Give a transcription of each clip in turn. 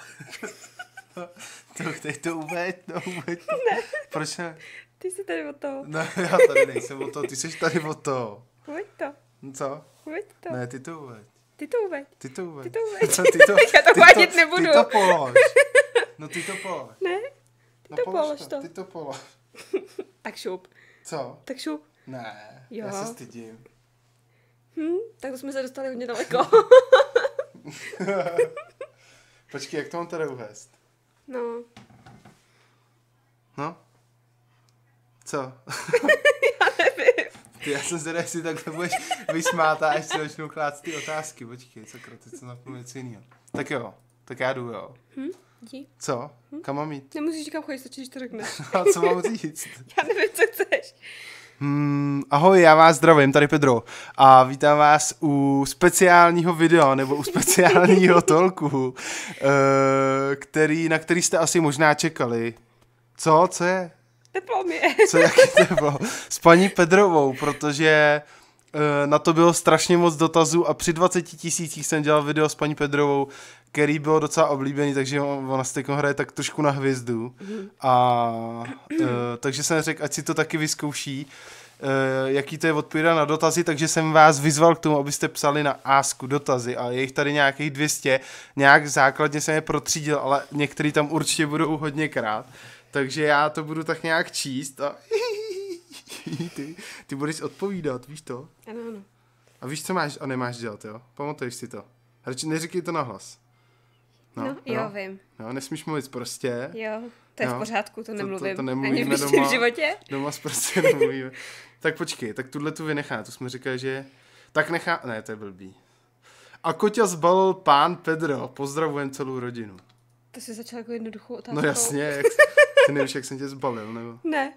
to, to, to uveď, to uveď. Ne. Proč ne? Ty jsi tady o toho. Ne, já tady nejsem o toho, ty jsi tady o toho. Uveď to. No co? Uveď to. Ne, ty to uveď. Ty to uveď. Ty to uveď. Ty to uveď. ty to, já to uvádět nebudu. Ty to polož. No ty to polož. Ne, ty no, to polož, to. to. Ty to polož. tak šup. Co? Tak šup. Ne, jo. já se stydím. Hm, tak to jsme se dostali hodně daleko. Počkej, jak to mám tady uvést? No. No? Co? já nevím. Ty, já jsem zvědavý, jestli takhle budeš vysmátá, až si začnou klást ty otázky. Počkej, co kroty, co napůl něco jiného. Tak jo, tak já jdu, jo. Hm? Jdi. Co? Hm? Kam mám jít? Nemusíš říkat chodit, stačí, když to řekneš. A co mám říct? já nevím, co chceš. Hmm, ahoj, já vás zdravím, tady Pedro a vítám vás u speciálního videa nebo u speciálního tolku, eh, který, na který jste asi možná čekali. Co? Co je? Teplo je. Co, jaký teplo? S paní Pedrovou, protože eh, na to bylo strašně moc dotazů a při 20 tisících jsem dělal video s paní Pedrovou, který bylo docela oblíbený, takže ona s hraje tak trošku na hvězdu. Mhm. A uh, takže jsem řekl, ať si to taky vyzkouší, uh, jaký to je odpovídat na dotazy, takže jsem vás vyzval k tomu, abyste psali na Asku dotazy a je jich tady nějakých 200, nějak základně jsem je protřídil, ale některý tam určitě budou hodně krát. takže já to budu tak nějak číst a ty, ty budeš odpovídat, víš to? Ano, ano. A víš, co máš a nemáš dělat, jo? Pamatuješ si to? Radši neříkej to na hlas. No, no jo, jo, vím. No, nesmíš mluvit prostě. Jo, to je jo. v pořádku, to nemluvím. To, to, to nemluvíme Ani v doma, v životě. Doma prostě nemluvíme. tak počkej, tak tuhle tu vynechá, to jsme říkali, že... Tak nechá... Ne, to je blbý. A koťa zbalil pán Pedro, pozdravujem celou rodinu. To jsi začal jako jednoduchou no otázkou. No jasně, jak, ty nevíš, jak jsem tě zbalil, nebo? Ne.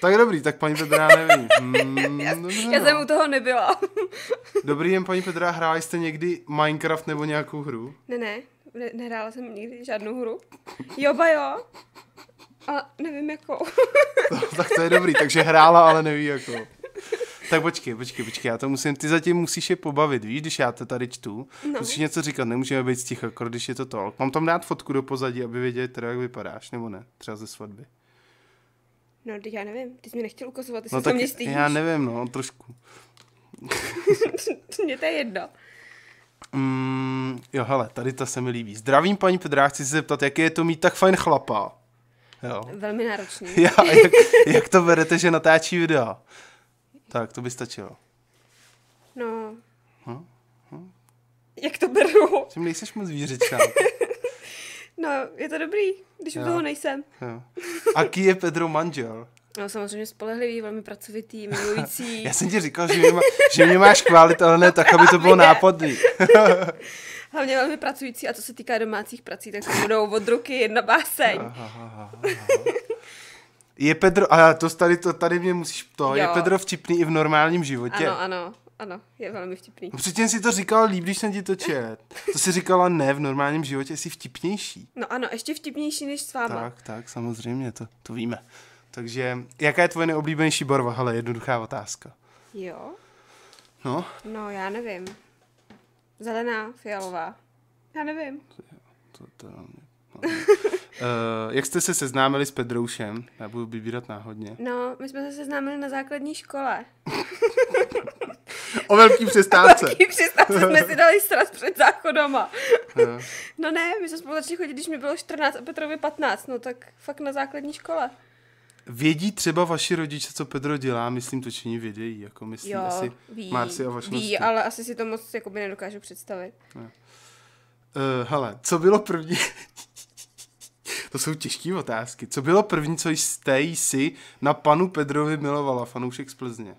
Tak dobrý, tak paní Pedra neví. Mm, já, no, já jsem no. u toho nebyla. Dobrý den, paní Pedra, hrála jste někdy Minecraft nebo nějakou hru? Ne, ne ne, nehrála jsem nikdy žádnou hru. Joba jo, a nevím jakou. tak to je dobrý, takže hrála, ale neví jakou. Tak počkej, počkej, počkej, já to musím, ty zatím musíš je pobavit, víš, když já to tady čtu, no. musíš něco říkat, nemůžeme být sticha, jako když je to to. Mám tam dát fotku do pozadí, aby věděli teda, jak vypadáš, nebo ne, třeba ze svatby. No, teď já nevím, ty jsi mi nechtěl ukazovat, ty no, se tak mě stýdíš. Já nevím, no, trošku. Mně to je jedno. Mm, jo, hele, tady ta se mi líbí. Zdravím, paní Pedra, chci se zeptat, jaké je to mít tak fajn chlapa? Jo. Velmi náročný. Já, jak, jak to vedete, že natáčí videa? Tak, to by stačilo. No. Hm? Hm? Jak to beru? Tím nejseš moc výřečná. no, je to dobrý, když u toho nejsem. Jo. Aký je Pedro manžel? No samozřejmě spolehlivý, velmi pracovitý, milující. Já jsem ti říkal, že mě, má, že mě máš chválit, ale ne tak, aby to bylo nápadný. Hlavně velmi pracující a co se týká domácích prací, tak se budou od ruky jedna báseň. Aha, aha, aha. Je Pedro, a to tady, to tady mě musíš to, jo. je Pedro vtipný i v normálním životě? Ano, ano, ano, je velmi vtipný. No, předtím si to říkal, líp, když jsem ti to čet. To si říkala ne, v normálním životě jsi vtipnější. No ano, ještě vtipnější než s váma. Tak, tak, samozřejmě, to, to víme. Takže jaká je tvoje neoblíbenější barva? Hele, jednoduchá otázka. Jo. No? No, já nevím. Zelená, fialová. Já nevím. To, to, to, no. Uh, jak jste se seznámili s Pedroušem? Já budu vybírat náhodně. No, my jsme se seznámili na základní škole. o velký přestávce. O velký přestávce jsme si dali sraz před záchodama. Eh. no ne, my jsme společně chodili, když mi bylo 14 a Petrovi 15, no tak fakt na základní škole. Vědí třeba vaši rodiče, co Pedro dělá? Myslím, to činí vědějí, jako myslím jo, asi ví, Marci a Ví, ale asi si to moc jakoby nedokážu představit. Ne. Uh, hele, co bylo první... to jsou těžké otázky. Co bylo první, co jste si na panu Pedrovi milovala, fanoušek z Plzně?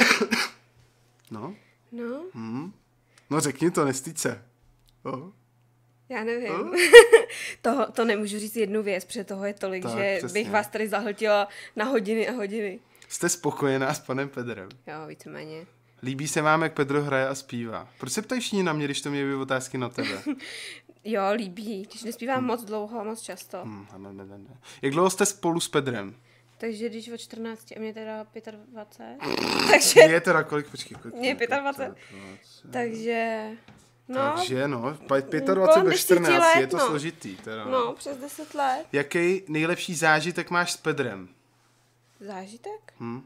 no? No? Hmm. No řekni to, nestyď se. Oh. No. Já nevím. Hmm? to, to nemůžu říct jednu věc, protože toho je tolik, tak, že přesně. bych vás tady zahltila na hodiny a hodiny. Jste spokojená s panem Pedrem? Jo, víceméně. Líbí se vám, jak Pedro hraje a zpívá. Proč se ptají všichni na mě, když to měly otázky na tebe? jo, líbí, když nespívám hmm. moc dlouho a moc často. Hmm, ano, ne, ne, ne. Jak dlouho jste spolu s Pedrem? Takže když od 14, a mě teda 25, takže... Mě je teda kolik, počkej, kolik? Mě je 25, 25, takže... No, Takže no, 25 ve 14 let, je to no. složitý. Teda. No, přes 10 let. Jaký nejlepší zážitek máš s Pedrem? Zážitek? Hm.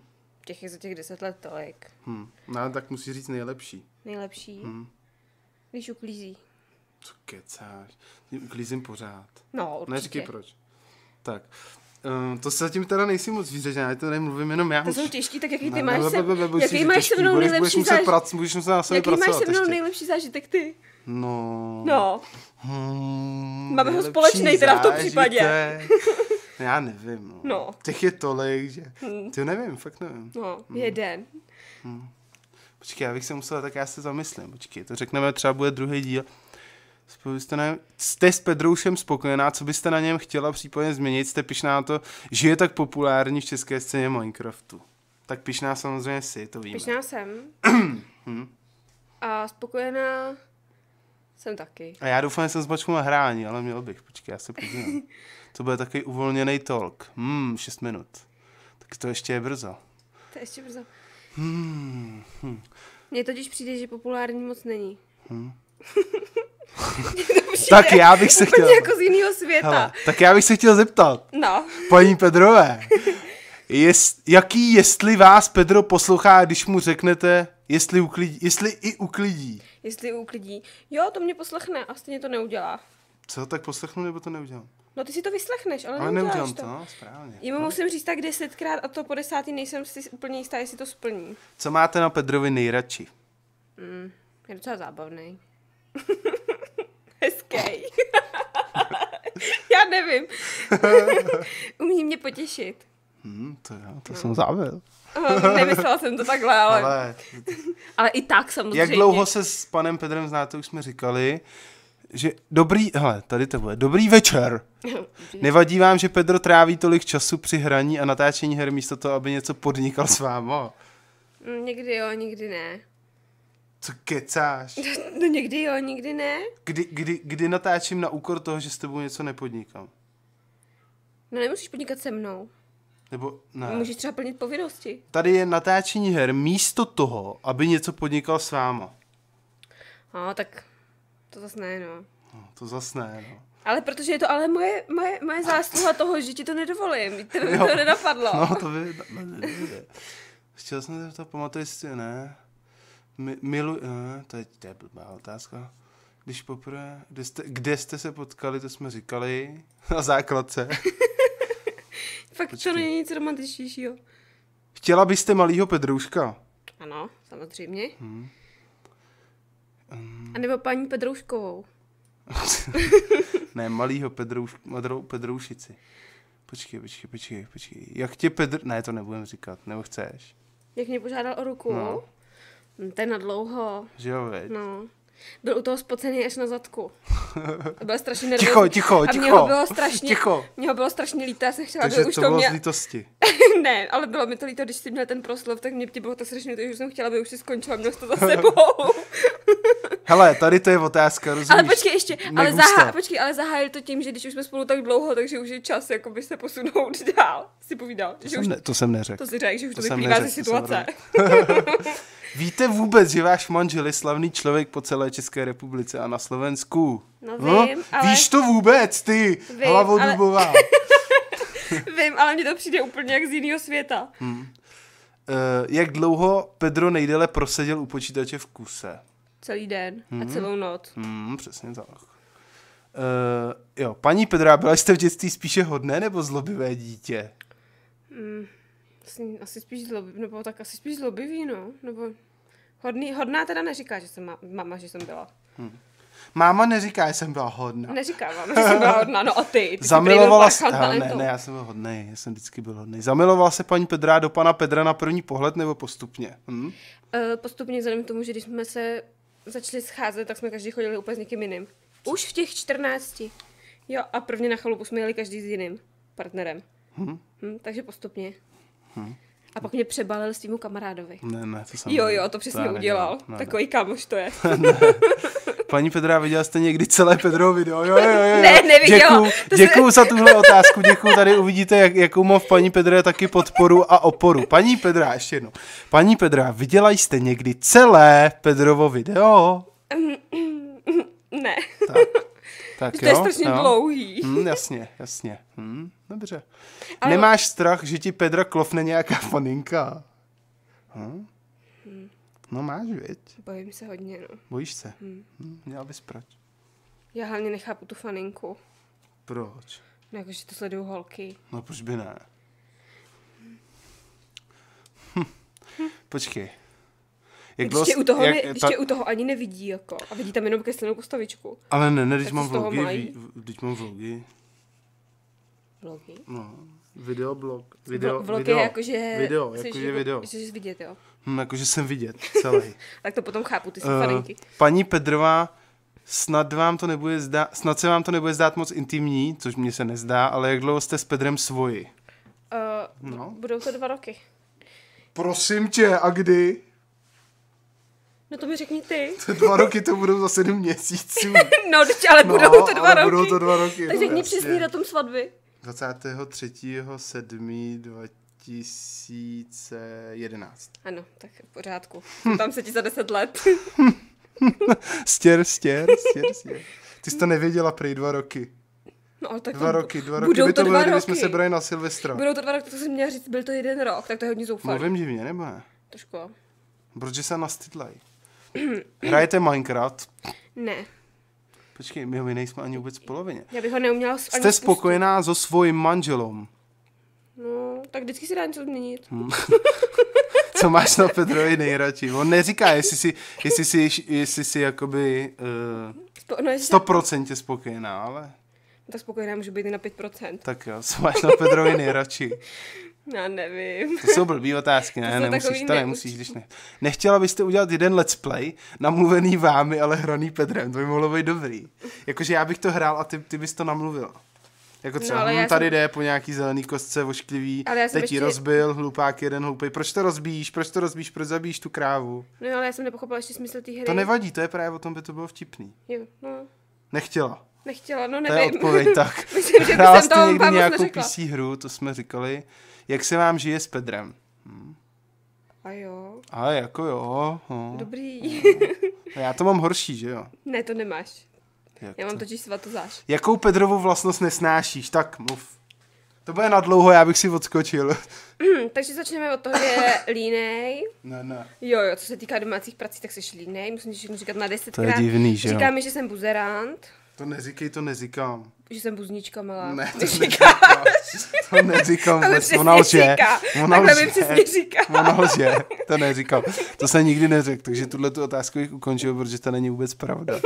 Těch je za těch 10 let tolik. Hm. No, tak musí říct nejlepší. Nejlepší? Hm. Když uklízí. Co kecáš? Uklízím pořád. No, určitě. Neříkej proč. Tak, Eh, to se zatím teda nejsi moc já to mluvím jenom já. To už... jsou těžký, tak jaký ty ne, máš se, jaký máš se mnou nejlepší zážitek? Budeš muset na sebe Jaký máš se mnou nejlepší zážitek ty? No. No. Hmm, Máme ho společný teda v tom případě. já nevím. No. no. Těch je tolik, že... Hmm. Ty nevím, fakt nevím. No, hmm. jeden. Hmm. Počkej, já bych se musela, tak já se zamyslím. Počkej, to řekneme, třeba bude druhý díl jste, na, jste s Pedroušem spokojená, co byste na něm chtěla případně změnit? Jste pišná na to, že je tak populární v české scéně Minecraftu. Tak pišná samozřejmě si, to víme. Pišná jsem. Hmm. A spokojená jsem taky. A já doufám, že jsem zbačku na hrání, ale měl bych. Počkej, já se podívám. to bude takový uvolněný talk. Hmm, 6 minut. Tak to ještě je brzo. To je ještě brzo. Hmm. hmm. Mně totiž přijde, že populární moc není. Hmm. tak já bych se chtěl... jako z jiného světa. Hele, tak já bych se chtěl zeptat. No. Paní Pedrové, jest, jaký jestli vás Pedro poslouchá, když mu řeknete, jestli, uklidí, jestli i uklidí? Jestli uklidí. Jo, to mě poslechne a stejně to neudělá. Co, tak poslechnu nebo to neudělám? No ty si to vyslechneš, ale, ale neudělám to. to. No, správně. Jemu no. musím říct tak desetkrát a to po desátý nejsem si úplně jistá, jestli to splní. Co máte na Pedrovi nejradši? Mm, je docela zábavný. hezký. já nevím. Umí mě potěšit. Hmm, to, já, to no. jsem závěl. Nemyslela jsem to takhle, ale... ale... ale i tak samozřejmě. Jak dlouho se s panem Pedrem znáte, už jsme říkali, že dobrý, hele, tady to bude, dobrý večer. Nevadí vám, že Pedro tráví tolik času při hraní a natáčení her místo toho, aby něco podnikal s váma? Mm, někdy jo, někdy ne. Co kecáš? No, no někdy jo, někdy ne. Kdy, kdy, kdy natáčím na úkor toho, že s tebou něco nepodnikám? No nemusíš podnikat se mnou. Nebo ne. Můžeš třeba plnit povinnosti. Tady je natáčení her místo toho, aby něco podnikal s váma. No, tak to zas ne, no. no to zas ne, no. Ale protože je to ale moje, moje, moje zásluha toho, že ti to nedovolím. To by to nenapadlo. No, to by... Chtěl jsem se to pamatovat, jestli ne. Mi, milu, eh, to, je, to je blbá otázka. Když poprvé, kde jste, kde jste se potkali, to jsme říkali, na základce. Fakt Počkej. to není nic romantičtějšího. Chtěla byste malýho Pedrouška? Ano, samozřejmě. Hmm. Um... A nebo paní Pedrouškovou. ne, malýho Pedrouš, Madrou, Pedroušici. Počkej, počkej, počkej, počkej. Jak tě Pedr... Ne, to nebudem říkat, nebo chceš? Jak mě požádal o ruku? No. Hm, to je na dlouho. Že jo, veď. No. Byl u toho spocený až na zadku. A byl strašně nervózní. Ticho, ticho, ticho. A mě ho bylo strašně, ticho. Mě ho bylo strašně líto, já jsem chtěla, Takže aby už to, to bylo mě... z lítosti. ne, ale bylo mi to líto, když jsi měl ten proslov, tak mě bylo to strašně líto, že jsem chtěla, aby už si skončila, měl to za sebou. Hele, tady to je otázka, rozumíš? Ale počkej ještě, ale, zahá, počkej, ale zahájil to tím, že když už jsme spolu tak dlouho, takže už je čas jako by se posunout dál, si povídal. To, že jsem, už, ne, to jsem neřekl. To si řekl, že už to, to vyplývá ze situace. Víte vůbec, že váš manžel je slavný člověk po celé České republice a na Slovensku? No hm? vím, no, ale... Víš to vůbec, ty, vím, hlavodubová. Ale... vím, ale mně to přijde úplně jak z jiného světa. Hmm. Uh, jak dlouho Pedro nejdele proseděl u počítače v kuse? celý den mm. a mhm. celou noc. Mm, přesně tak. Uh, jo, paní Petra byla jste v dětství spíše hodné nebo zlobivé dítě? Mm, asi, asi spíš zlobivý, nebo tak asi spíš zlobivý, no. Nebo hodný, hodná teda neříká, že jsem ma, mama, že jsem byla. Hmm. Máma neříká, že jsem byla hodná. Neříká vám, že jsem byla hodná, no a ty. ty Zamilovala se, ne, ne, ne, já jsem byl hodný, já jsem vždycky byl hodný. Zamilovala se paní Pedra do pana Pedra na první pohled nebo postupně? Hm? Uh, postupně, vzhledem k tomu, že když jsme se začali scházet, tak jsme každý chodili úplně s někým jiným. Už v těch 14. Jo, a prvně na chalupu jsme jeli každý s jiným partnerem. Hm. Hm, takže postupně. Hm. A pak mě přebalil svýmu kamarádovi. Ne, ne, to jsem... Jo, jo, to přesně to udělal. No, ne, Takový ne. kámoš to je. Paní Petra, viděla jste někdy celé Pedro video? Jo, jo, jo. jo. Ne, neviděla. Děkuju, děkuju se... za tuhle otázku, děkuju. Tady uvidíte, jak, jakou má v paní Pedra taky podporu a oporu. Paní Pedra, ještě jednou. Paní Pedra, viděla jste někdy celé Pedrovo video? Ne. Tak, tak to jo, je strašně jo. No. dlouhý. Hmm, jasně, jasně. Hmm. Nedře. Ale... Nemáš strach, že ti Pedra klofne nějaká faninka? Hm? Hmm. No máš, věď? Bojím se hodně, no. Bojíš se? Hmm. Hm, měla bys proč? Já hlavně nechápu tu faninku. Proč? No, jakože to sledují holky. No, proč by ne? Hm. Hm. Počkej. Jak ještě, dost, u toho jak, ne, ta... ještě u toho ani nevidí, jako. A vidí tam jenom kreslenou postavičku. Ale ne, ne, když mám vlogy, ví, když mám vlogy. Vlogy? No, videoblog. Video, vlogy video, jakože Video, jako, video. Jsi vidět, jo? Hm, jakože jsem vidět celý. tak to potom chápu, ty jsi uh, Paní Pedrová, snad, vám to nebude zdá, snad se vám to nebude zdát moc intimní, což mně se nezdá, ale jak dlouho jste s Pedrem svoji? Uh, no. Budou to dva roky. Prosím tě, a kdy? No to mi řekni ty. To dva roky to budou za sedm měsíců. no, ale no, budou no, to dva ale roky. budou to dva roky. Tak no, řekni na tom svatby. 2011. Ano, tak v pořádku. Tam se ti za 10 let. stěr, stěr, stěr, stěr. Ty jsi to nevěděla prý dva roky. No, tak dva to, roky, dva roky. Budou by to, to bylo, jsme se brali na Silvestra. Budou to dva roky, to jsem měla říct, byl to jeden rok, tak to je hodně zoufalé. Mluvím divně, nebo ne? Trošku. Proč se nastydlají. Hrajete Minecraft? Ne. Počkej, my, my nejsme ani vůbec v polovině. Já bych ho neuměla s, Jste spokojená pustit. so svým manželom? No, tak vždycky se dá něco změnit. Hmm. Co máš na Petrovi nejradši? On neříká, jestli si, jestli si, jestli si jakoby uh, eh, 100% no, spokojená, ale... Tak spokojená může být i na 5%. Tak jo, co máš na Petrovi nejradši? Já nevím. To jsou blbý otázky, ne? To nemusíš, to nemusíš, když ne. Nechtěla byste udělat jeden let's play, namluvený vámi, ale hraný Pedrem, to by mohlo být dobrý. Jakože já bych to hrál a ty, ty bys to namluvila. Jako třeba, no, ale hm, tady jsem... jde po nějaký zelený kostce ošklivý, ale teď ještě... rozbil, hlupák jeden hloupý. Proč to rozbíjíš, proč to rozbíjíš, proč zabíjíš tu krávu? No ale já jsem nepochopila ještě smysl té hry. To nevadí, to je právě o tom, by to bylo vtipný. Jo, no. Nechtěla. Nechtěla, no nevím. To je odpověď, tak. Myslím, že jsem to někdy nějakou PC hru, to jsme říkali. Jak se vám žije s Pedrem? Hm? A jo. A jako jo. Hm. Dobrý. A no. Já to mám horší, že jo? Ne, to nemáš. Jak já mám to? totiž svatozáš. Jakou Pedrovou vlastnost nesnášíš? Tak mluv. To bude na dlouho, já bych si odskočil. Mm, takže začneme od toho, že je línej. Ne, no, ne. Jo, jo, co se týká domácích prací, tak jsi línej. Musím ti říkat na desetkrát. To je divný, že jo? Říká mi, že jsem buzerant. To neříkej, to neříkám. Že jsem buznička malá. Ne, to neříkáš. To neříkám vůbec, ona lže. Ona lže. přesně říká. Ona lže, to neříkám. To jsem nikdy neřekl, takže tuhle tu otázku bych ukončil, protože to není vůbec pravda. uh,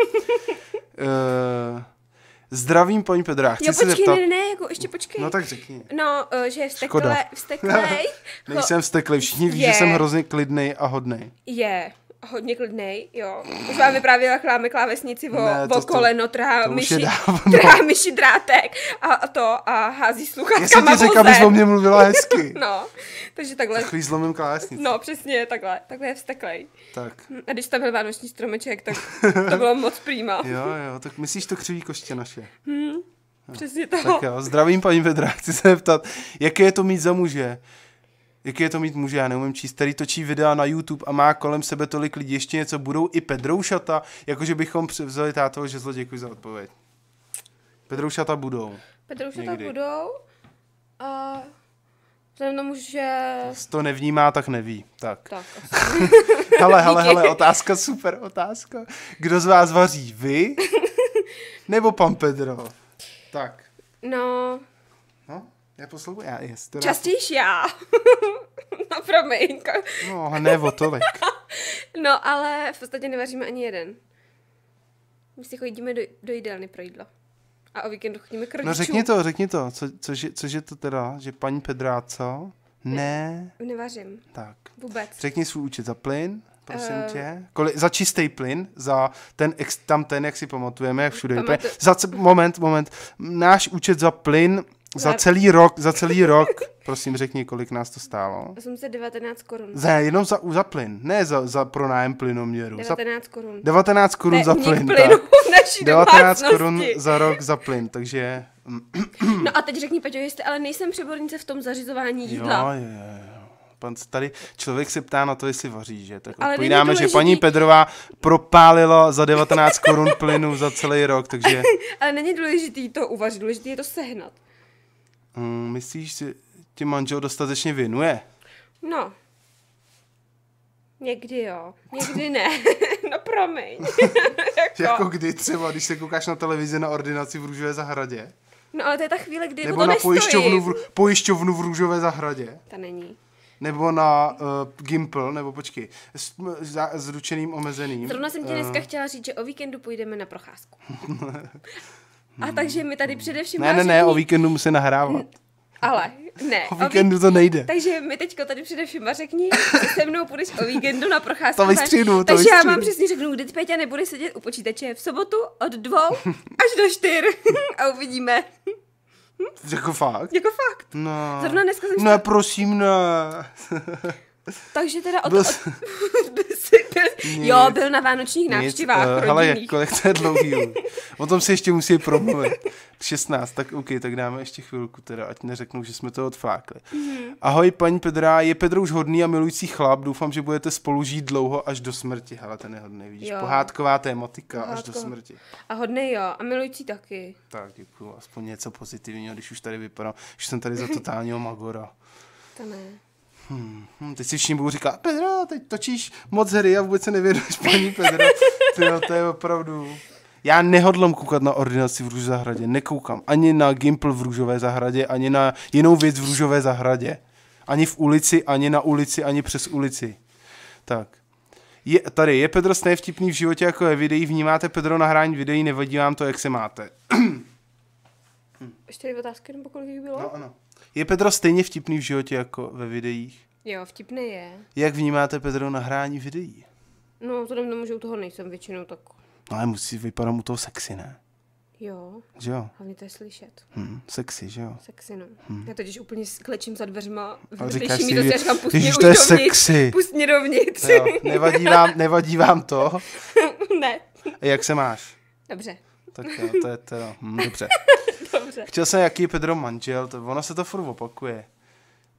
Zdravím, paní Pedra. Chci jo, počkej, zeptat... ne, ne, jako ještě počkej. No tak řekni. No, eh, že je vstekle, vsteklej. Nejsem vsteklej, všichni ví, že jsem hrozně klidný a hodný. Je hodně klidnej, jo. Už vám vyprávěla chláme klávesnici o, ne, to, o koleno, trhá myši, trhá myši drátek a, a to a hází sluchátkama Já jsem ti řekla, abys o mě mluvila hezky. no, takže takhle. Takový zlomím klávesnici. No, přesně, takhle, takhle je vsteklej. Tak. A když tam byl vánoční stromeček, tak to bylo moc prýma. jo, jo, tak myslíš to křiví koště naše. Hmm, přesně to. Tak jo, zdravím paní Vedra, chci se zeptat, jaké je to mít za muže? jaký je to mít muže, já neumím číst, který točí videa na YouTube a má kolem sebe tolik lidí, ještě něco budou i Pedroušata, jakože bychom převzali tátoho že děkuji za odpověď. Pedroušata budou. Pedroušata Někdy. budou a vzhledem tomu, že... To nevnímá, tak neví. Tak. tak hele, hele, hele, otázka, super otázka. Kdo z vás vaří? Vy? Nebo pan Pedro? Tak. No, No? Já poslouchám, já, jest, teda... Častější já. no promiň. no, ne o tolik. no, ale v podstatě nevaříme ani jeden. My si chodíme do, do jídelny pro jídlo. A o víkendu chodíme k no, rodičům. No řekni to, řekni to. Co, cože, cože to teda? Že paní Pedráco? Ne. ne. Nevařím. Tak. Vůbec. Řekni svůj účet za plyn, prosím eh. tě. Koli, za čistý plyn, za ten, ex, tam ten, jak si pamatujeme, jak všude Pamatu... Za, moment, moment. Náš účet za plyn za celý rok, za celý rok, prosím řekni, kolik nás to stálo. 819 korun. Za, jenom za, za plyn, ne za, za pronájem plynoměru. 19 korun. 19 korun ne, za plyn. Plynu v naší 19 korun za rok za plyn, takže... No a teď řekni, Peťo, jestli ale nejsem přebornice v tom zařizování jídla. Jo, je, pan, tady člověk se ptá na to, jestli vaří, že? Tak Ale odpovídáme, že paní Pedrová propálila za 19 korun plynu za celý rok, takže... Ale není důležitý to uvařit, důležitý je to sehnat. Um, myslíš, že ti manžel dostatečně věnuje? No. Někdy jo, někdy ne. no promiň. jako... jako kdy třeba, když se koukáš na televizi na ordinaci v Růžové zahradě? No ale to je ta chvíle, kdy Nebo na pojišťovnu v, pojišťovnu v Růžové zahradě. To není. Nebo na uh, eh, Gimple, nebo počkej, s, za, s ručeným omezeným. Zrovna jsem ti dneska uh, chtěla říct, že o víkendu půjdeme na procházku. A hmm. takže my tady především... Ne, ne, ne, o víkendu musí nahrávat. Ale, ne. O víkendu to nejde. Takže mi teďko tady především a řekni, že se mnou půjdeš o víkendu na procházku. To vystřídu, to Takže vystřídu. já vám přesně řeknu, kdy Peťa nebude sedět u počítače v sobotu od dvou až do čtyř a uvidíme. Hm? Jako fakt? Jako fakt. No. Zrovna dneska jsem... Ne, no, prosím, ne. No. Takže teda od... Byl... od... jo, byl na vánočních návštěvách nic, uh, Ale jak, to je dlouhý. o tom si ještě musí promluvit. 16, tak OK, tak dáme ještě chvilku teda, ať neřeknou, že jsme to odflákli. Mm-hmm. Ahoj, paní Pedra, je Pedro už hodný a milující chlap, doufám, že budete spolu žít dlouho až do smrti. Hele, ten je hodný, vidíš, jo. pohádková tématika Pohádko. až do smrti. A hodný jo, a milující taky. Tak, děkuji, aspoň něco pozitivního, když už tady vypadá, že jsem tady za totálního magora. To ne. Hmm, hmm, teď si všichni budou říkat, Pedro, teď točíš moc hry a vůbec se nevěnuješ paní Pedro. Tyjo, to je opravdu... Já nehodlám koukat na ordinaci v růžové zahradě, nekoukám. Ani na Gimpl v růžové zahradě, ani na jinou věc v růžové zahradě. Ani v ulici, ani na ulici, ani přes ulici. Tak. Je, tady, je Pedro s nejvtipný v životě jako je videí, vnímáte Pedro na hrání videí, nevadí vám to, jak se máte. čtyři otázky, nebo kolik jich bylo? No, ano. Je Pedro stejně vtipný v životě jako ve videích? Jo, vtipný je. Jak vnímáte Pedro hrání videí? No, vzhledem tomu, že u toho nejsem většinou, tak... No, ale musí vypadat mu to sexy, ne? Jo. Že jo? Hlavně to je slyšet. Hmm, sexy, že jo? Sexy, no. Hmm. Já totiž úplně klečím za dveřma, když mi to si, říkám, pust mě to je dovnitř, sexy. Pust mě dovnitř. Jo, nevadí, vám, nevadí vám to? ne. A jak se máš? Dobře. Tak jo, to je to, no, hm, dobře. Chtěl jsem, jaký je Pedro manžel, to, ona se to furt opakuje.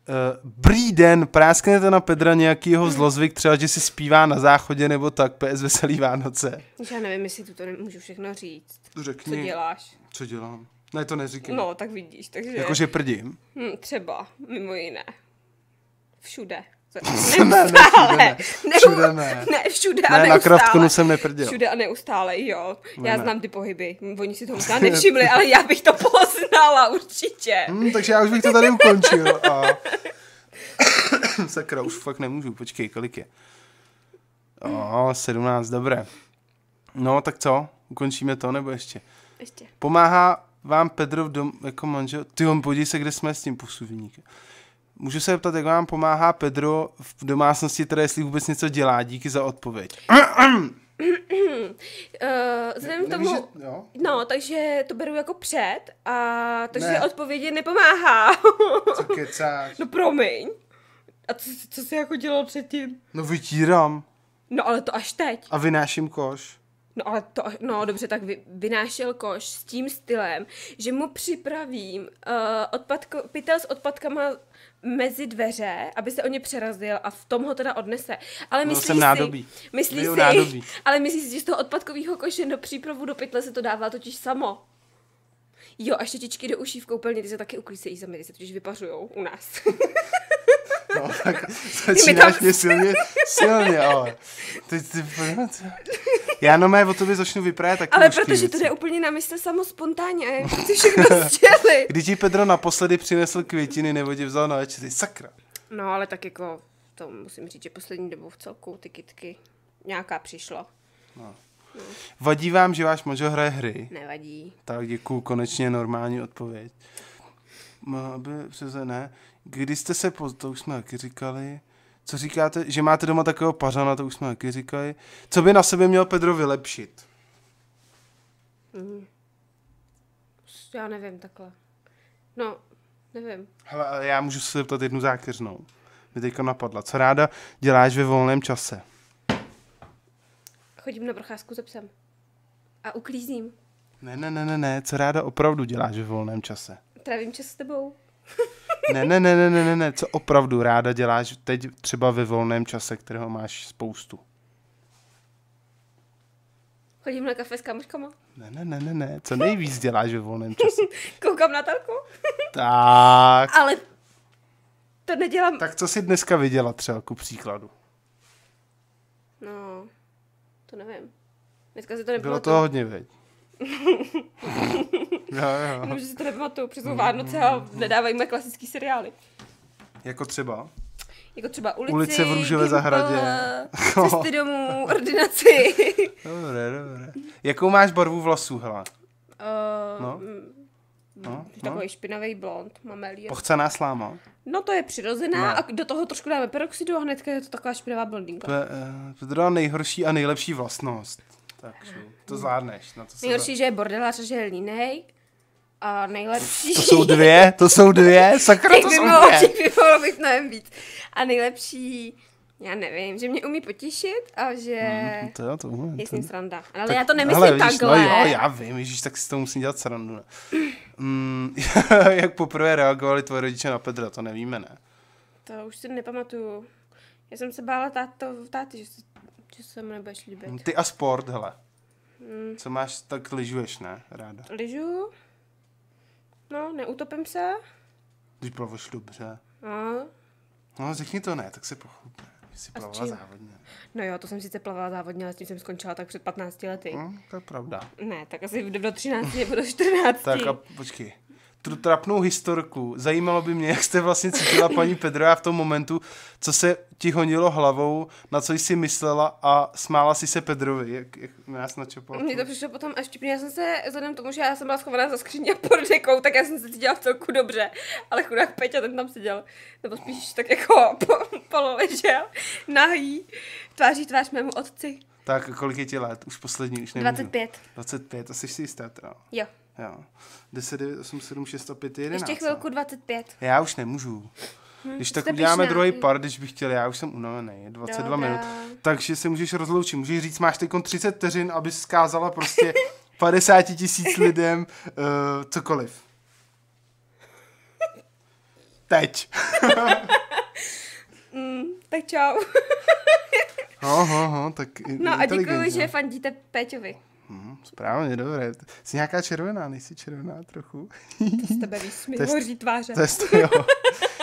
Uh, brý den, prásknete na Pedra nějakýho zlozvyk, třeba, že si zpívá na záchodě nebo tak, PS Veselý Vánoce. Já nevím, jestli tu to nemůžu všechno říct. Řekni. Co děláš? Co dělám? Ne, to neříkej. No, tak vidíš, takže... Jakože prdím? Hm, třeba, mimo jiné. Všude. Neustále. ne, ne, všude ne. ne, všude a ne, neustále. na kraftkonu jsem neprděl. Všude a neustále, jo. Ne, já ne. znám ty pohyby. Oni si to možná nevšimli, ale já bych to poznala určitě. Hmm, takže já už bych to tady ukončil. A... Sakra, už fakt nemůžu. Počkej, kolik je? O, 17, dobré. No, tak co? Ukončíme to, nebo ještě? Ještě. Pomáhá vám Pedro v dom, jako manžel? Ty on podívej se, kde jsme s tím posuvníkem. Můžu se zeptat, jak vám pomáhá Pedro v domácnosti, teda jestli vůbec něco dělá? Díky za odpověď. uh, vzhledem k tomu, že, no, takže to beru jako před a takže ne. odpovědi nepomáhá. co kecáš? No promiň. A co, co jsi jako dělal předtím? No vytíram. No ale to až teď. A vynáším koš. No ale to, no dobře, tak vy, vynášel koš s tím stylem, že mu připravím uh, odpadko, pytel s odpadkama mezi dveře, aby se o ně přerazil a v tom ho teda odnese. Ale myslíš myslí jsem si, nádobí. myslí si, nádobí. ale myslíš si, že z toho odpadkového koše do přípravu do pytle se to dává totiž samo. Jo, a štětičky do uší v koupelně, ty se taky za mě, ty se totiž vypařujou u nás. no, tak začínáš mě silně, silně, ale. Ty, ty, já no mé o tobě začnu vyprávět tak. Ale protože věci. to jde úplně na mysle samo spontánně, jak si všechno stěli. Když ti Pedro naposledy přinesl květiny nebo ti vzal na večeři, sakra. No, ale tak jako, to musím říct, že poslední dobou v celku ty kytky nějaká přišla. No. No. Vadí vám, že váš možo hraje hry? Nevadí. Tak děkuju, konečně normální odpověď. Má by přeze ne kdy jste se, po, to už jsme taky říkali, co říkáte, že máte doma takového pařana, to už jsme taky říkali. Co by na sebe měl Pedro vylepšit? Mm. Já nevím, takhle. No, nevím. Hele, ale já můžu se zeptat jednu zákeřnou. Mě teďka napadla. Co ráda děláš ve volném čase? Chodím na procházku se psem. A uklízím. Ne, ne, ne, ne, ne. Co ráda opravdu děláš ve volném čase? Trávím čas s tebou. Ne, ne, ne, ne, ne, ne, ne, co opravdu ráda děláš teď třeba ve volném čase, kterého máš spoustu? Chodím na kafe s kamoškama. Ne, ne, ne, ne, ne, co nejvíc děláš ve volném čase? Koukám na talku. tak. Ale to nedělám. Tak co jsi dneska viděla třeba ku příkladu? No, to nevím. Dneska se to nebylo. Bylo to hodně, veď jo, jo. si to nepamatuju, přes Vánoce a mm. nedávajme klasický seriály. Jako třeba? Jako třeba ulici, ulice v Růžové Gimple, zahradě, cesty domů, ordinaci. dobré, dobré. Jakou máš barvu vlasů, hele? Uh, no? Mm, no, takový no. špinavý blond, mamelie. Pochcená sláma. No to je přirozená no. a do toho trošku dáme peroxidu a hnedka je to taková špinavá blondýnka. To, uh, to nejhorší a nejlepší vlastnost. Takže to mm. zvládneš. Na to Nejhorší, že je bordelář a že je línej a nejlepší... To jsou dvě, to jsou dvě, sakra, to jsou dvě. Těch by mohlo být mnohem víc. A nejlepší, já nevím, že mě umí potěšit a že hmm, to já to umím, je s ním sranda. Ale tak, já to nemyslím hele, vidíš, no takhle. No jo, já vím, ježíš, tak si to musím dělat srandu. Ne? Mm, jak poprvé reagovali tvoje rodiče na Petra, to nevíme, ne? To už si nepamatuju. Já jsem se bála táto, táty, že se, že se mu nebudeš líbit. Ty a sport, hele. Hmm. Co máš, tak lyžuješ, ne? Ráda. Lyžu? No, neutopím se? Když plavaš dobře. No. No, řekni to ne, tak se pochopme. Jsi plavala závodně. No jo, to jsem sice plavala závodně, ale s tím jsem skončila tak před 15 lety. Hmm, to je pravda. Ne, tak asi do 13 nebo do 14. tak a počkej, tu trapnou historku. Zajímalo by mě, jak jste vlastně cítila paní Pedrová v tom momentu, co se ti honilo hlavou, na co jsi myslela a smála si se Pedrovi, jak, jak nás načopala. Mně to přišlo potom až vtipně, já jsem se, vzhledem tomu, že já jsem byla schovaná za skříní a pordekou, tak já jsem se cítila v celku dobře, ale chudák Peťa ten tam seděl, nebo spíš tak jako po, pololežel, nahý, tváří tvář mému otci. Tak, kolik je ti let? Už poslední, už nevím. 25. 25, asi jsi jistá teda. Jo. Jo. 10, 8, 7, 6 a 5 11. Ještě chvilku 25. Já už nemůžu. Hm, když tak uděláme pišná. druhý pár, když bych chtěl, já už jsem unavený, 22 Dobrá. minut. Takže se můžeš rozloučit, můžeš říct, máš teď 30 vteřin, aby zkázala prostě 50 tisíc lidem uh, cokoliv. Teď. mm, tak čau. ho, ho, ho, tak No a děkuji, že fandíte Péťovi. Hmm, správně, dobré. Jsi nějaká červená, nejsi červená trochu? To z tebe tváře. To je, to, jo.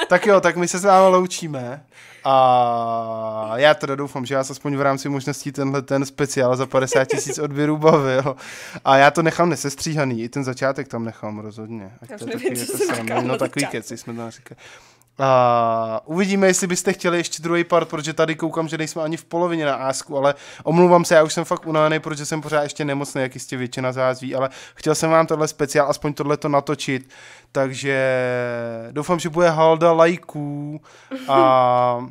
tak jo, tak my se s vámi loučíme a já teda doufám, že vás aspoň v rámci možností tenhle ten speciál za 50 tisíc odběrů bavil a já to nechám nesestříhaný, i ten začátek tam nechám rozhodně. Ať já to už nevím, taky, co jako jsem no takový keci jsme tam říkali. A uvidíme, jestli byste chtěli ještě druhý part, protože tady koukám, že nejsme ani v polovině na Asku, ale omlouvám se, já už jsem fakt unavený, protože jsem pořád ještě nemocný, jak jistě většina z vás ví, ale chtěl jsem vám tohle speciál, aspoň tohle to natočit, takže doufám, že bude halda lajků a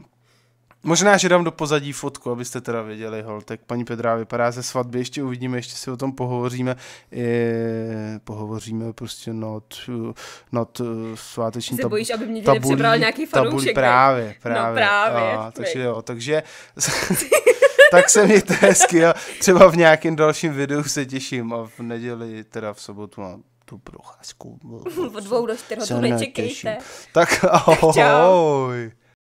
Možná, že dám do pozadí fotku, abyste teda věděli, hol, tak paní Pedrá vypadá ze svatby, ještě uvidíme, ještě si o tom pohovoříme, je, pohovoříme prostě not, not eh, sváteční tabu, bojíš, aby mě tabulí, přebral nějaký fanoušek, tabulí, právě, právě, no, právě a, takže jo, takže tak se to hezky a třeba v nějakém dalším videu se těším a v neděli, teda v sobotu mám tu procházku. Od dvou do čtyřho, to tu nečekejte. Tak ahoj. čau.